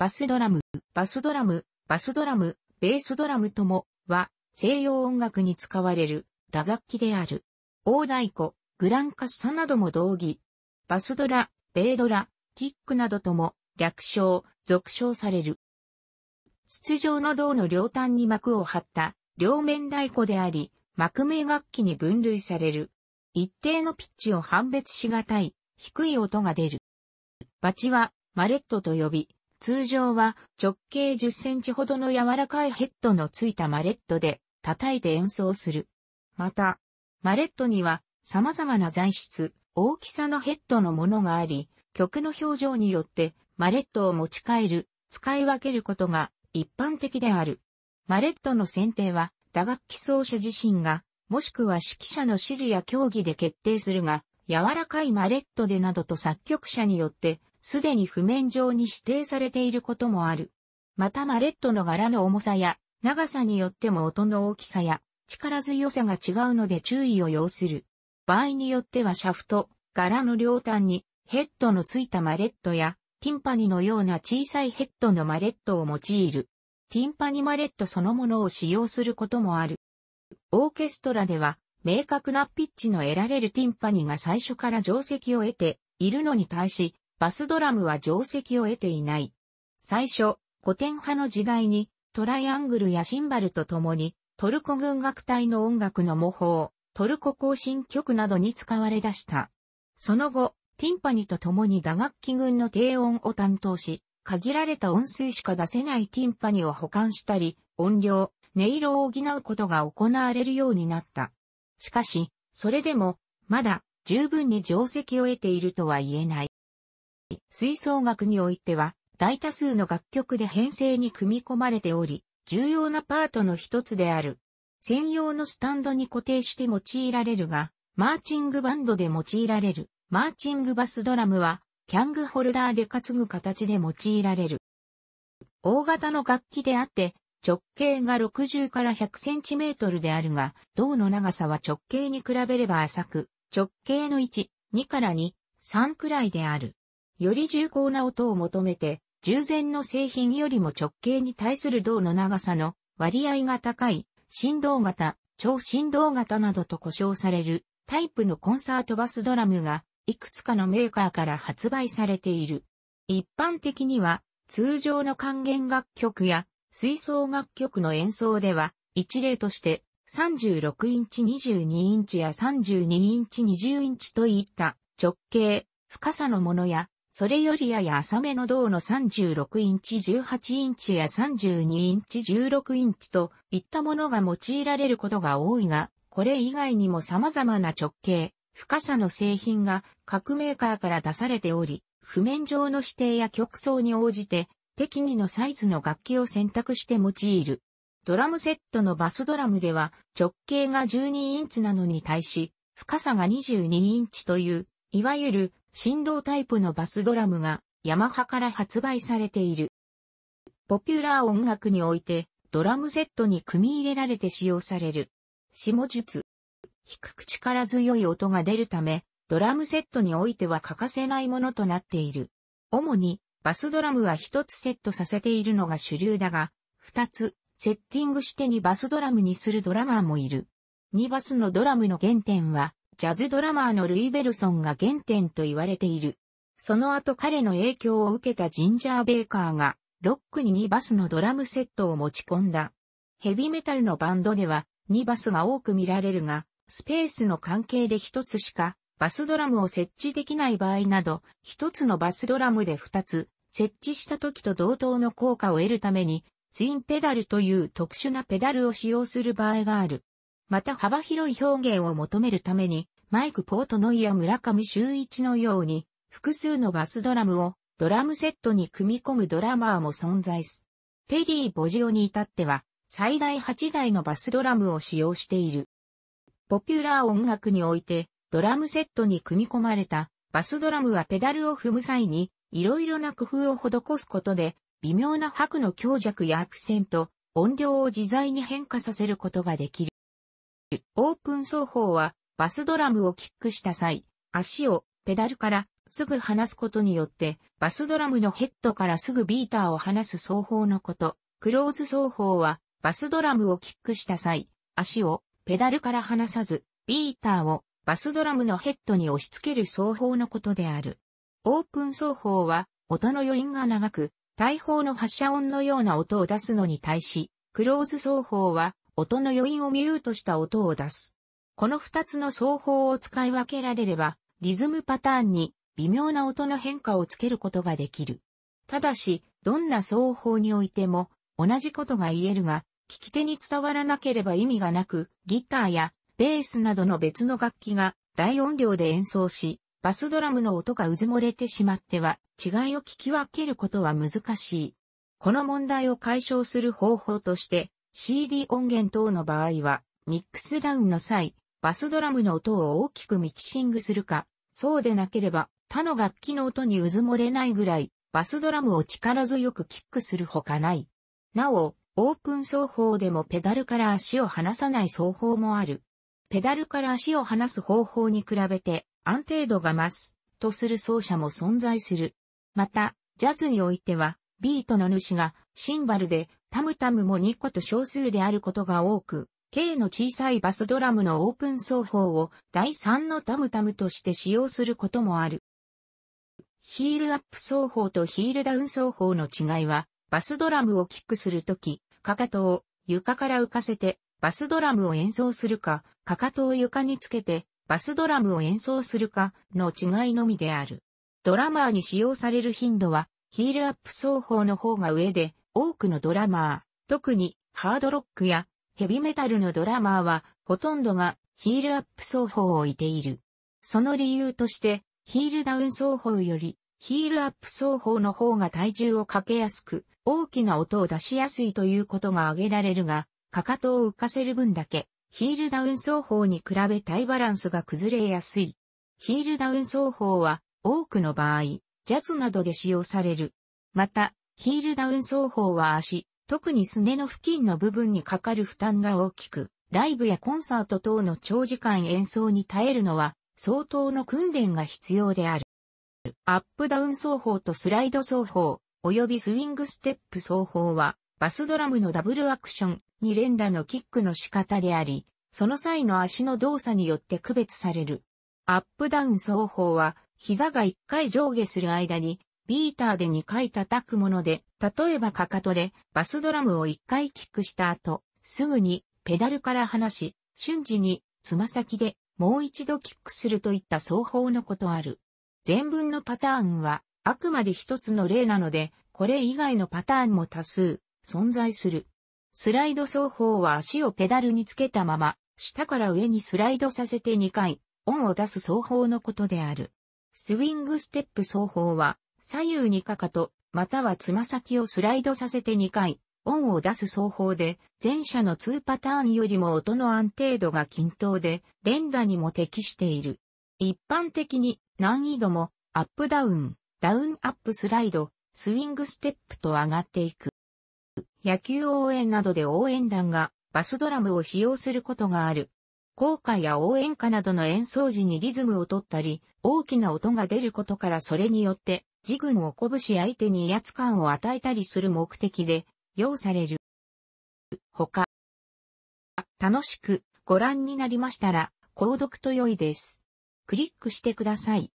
バスドラム、バスドラム、バスドラム、ベースドラムとも、は、西洋音楽に使われる、打楽器である。大太鼓、グランカッサなども同義。バスドラ、ベードラ、キックなどとも、略称、俗称される。筒状の銅の両端に膜を張った、両面太鼓であり、幕名楽器に分類される。一定のピッチを判別しがたい、低い音が出る。バチは、マレットと呼び、通常は直径10センチほどの柔らかいヘッドのついたマレットで叩いて演奏する。また、マレットには様々な材質、大きさのヘッドのものがあり、曲の表情によってマレットを持ち帰る、使い分けることが一般的である。マレットの選定は打楽器奏者自身が、もしくは指揮者の指示や協議で決定するが、柔らかいマレットでなどと作曲者によってすでに譜面上に指定されていることもある。またマレットの柄の重さや長さによっても音の大きさや力強さが違うので注意を要する。場合によってはシャフト、柄の両端にヘッドのついたマレットやティンパニのような小さいヘッドのマレットを用いる。ティンパニマレットそのものを使用することもある。オーケストラでは明確なピッチの得られるティンパニが最初から定石を得ているのに対し、バスドラムは定石を得ていない。最初、古典派の時代に、トライアングルやシンバルとともに、トルコ軍楽隊の音楽の模倣、トルコ行進曲などに使われ出した。その後、ティンパニとともに打楽器群の低音を担当し、限られた音数しか出せないティンパニを保管したり、音量、音色を補うことが行われるようになった。しかし、それでも、まだ十分に定石を得ているとは言えない。吹奏楽においては、大多数の楽曲で編成に組み込まれており、重要なパートの一つである。専用のスタンドに固定して用いられるが、マーチングバンドで用いられる。マーチングバスドラムは、キャングホルダーで担ぐ形で用いられる。大型の楽器であって、直径が60から100センチメートルであるが、銅の長さは直径に比べれば浅く、直径の1、2から2、3くらいである。より重厚な音を求めて、従前の製品よりも直径に対する銅の長さの割合が高い、振動型、超振動型などと呼称されるタイプのコンサートバスドラムがいくつかのメーカーから発売されている。一般的には通常の還元楽曲や吹奏楽曲の演奏では一例として36インチ22インチや32インチ20インチといった直径、深さのものやそれよりやや浅めの銅の36インチ18インチや32インチ16インチといったものが用いられることが多いが、これ以外にも様々な直径、深さの製品が各メーカーから出されており、譜面上の指定や曲奏に応じて適宜のサイズの楽器を選択して用いる。ドラムセットのバスドラムでは直径が12インチなのに対し、深さが22インチという、いわゆる振動タイプのバスドラムがヤマハから発売されている。ポピュラー音楽においてドラムセットに組み入れられて使用される。下術。低く力強い音が出るため、ドラムセットにおいては欠かせないものとなっている。主にバスドラムは一つセットさせているのが主流だが、二つセッティングして2バスドラムにするドラマーもいる。2バスのドラムの原点はジャズドラマーのルイ・ベルソンが原点と言われている。その後彼の影響を受けたジンジャー・ベーカーが、ロックに2バスのドラムセットを持ち込んだ。ヘビメタルのバンドでは、2バスが多く見られるが、スペースの関係で1つしか、バスドラムを設置できない場合など、1つのバスドラムで2つ、設置した時と同等の効果を得るために、ツインペダルという特殊なペダルを使用する場合がある。また幅広い表現を求めるために、マイク・ポートノイや村上周一のように、複数のバスドラムをドラムセットに組み込むドラマーも存在す。テリー・ボジオに至っては、最大8台のバスドラムを使用している。ポピュラー音楽において、ドラムセットに組み込まれたバスドラムはペダルを踏む際に、いろいろな工夫を施すことで、微妙な拍の強弱やアクセント、音量を自在に変化させることができる。オープン奏法は、バスドラムをキックした際、足をペダルからすぐ離すことによって、バスドラムのヘッドからすぐビーターを離す奏法のこと。クローズ奏法は、バスドラムをキックした際、足をペダルから離さず、ビーターをバスドラムのヘッドに押し付ける奏法のことである。オープン奏法は、音の余韻が長く、大砲の発射音のような音を出すのに対し、クローズ奏法は、音の余韻をミュートした音を出す。この二つの奏法を使い分けられれば、リズムパターンに微妙な音の変化をつけることができる。ただし、どんな奏法においても同じことが言えるが、聞き手に伝わらなければ意味がなく、ギターやベースなどの別の楽器が大音量で演奏し、バスドラムの音がうずもれてしまっては、違いを聞き分けることは難しい。この問題を解消する方法として、CD 音源等の場合は、ミックスダウンの際、バスドラムの音を大きくミキシングするか、そうでなければ、他の楽器の音にうずもれないぐらい、バスドラムを力強くキックするほかない。なお、オープン奏法でもペダルから足を離さない奏法もある。ペダルから足を離す方法に比べて安定度が増すとする奏者も存在する。また、ジャズにおいてはビートの主がシンバルでタムタムも2個と少数であることが多く、K の小さいバスドラムのオープン奏法を第3のタムタムとして使用することもある。ヒールアップ奏法とヒールダウン奏法の違いは、バスドラムをキックするとき、かかとを床から浮かせて、バスドラムを演奏するか、かかとを床につけて、バスドラムを演奏するかの違いのみである。ドラマーに使用される頻度は、ヒールアップ奏法の方が上で、多くのドラマー、特にハードロックやヘビメタルのドラマーはほとんどがヒールアップ奏法を置いている。その理由としてヒールダウン奏法よりヒールアップ奏法の方が体重をかけやすく大きな音を出しやすいということが挙げられるが、かかとを浮かせる分だけヒールダウン奏法に比べ体バランスが崩れやすい。ヒールダウン奏法は多くの場合、ジャズなどで使用される。また、ヒールダウン奏法は足、特にすねの付近の部分にかかる負担が大きく、ライブやコンサート等の長時間演奏に耐えるのは相当の訓練が必要である。アップダウン奏法とスライド奏法、及びスイングステップ奏法は、バスドラムのダブルアクションに連打のキックの仕方であり、その際の足の動作によって区別される。アップダウン奏法は、膝が一回上下する間にビーターで2回叩くもので、例えばかかとでバスドラムを1回キックした後、すぐにペダルから離し、瞬時につま先でもう一度キックするといった奏法のことある。全文のパターンはあくまで一つの例なので、これ以外のパターンも多数存在する。スライド奏法は足をペダルにつけたまま、下から上にスライドさせて2回、音を出す奏法のことである。スウィングステップ奏法は、左右にかかと、またはつま先をスライドさせて2回、音を出す奏法で、前者の2パターンよりも音の安定度が均等で、連打にも適している。一般的に難易度もアップダウン、ダウンアップスライド、スウィングステップと上がっていく。野球応援などで応援団がバスドラムを使用することがある。効果や応援歌などの演奏時にリズムを取ったり、大きな音が出ることからそれによって自軍を鼓舞し相手に威圧感を与えたりする目的で、用される。他、楽しくご覧になりましたら、購読と良いです。クリックしてください。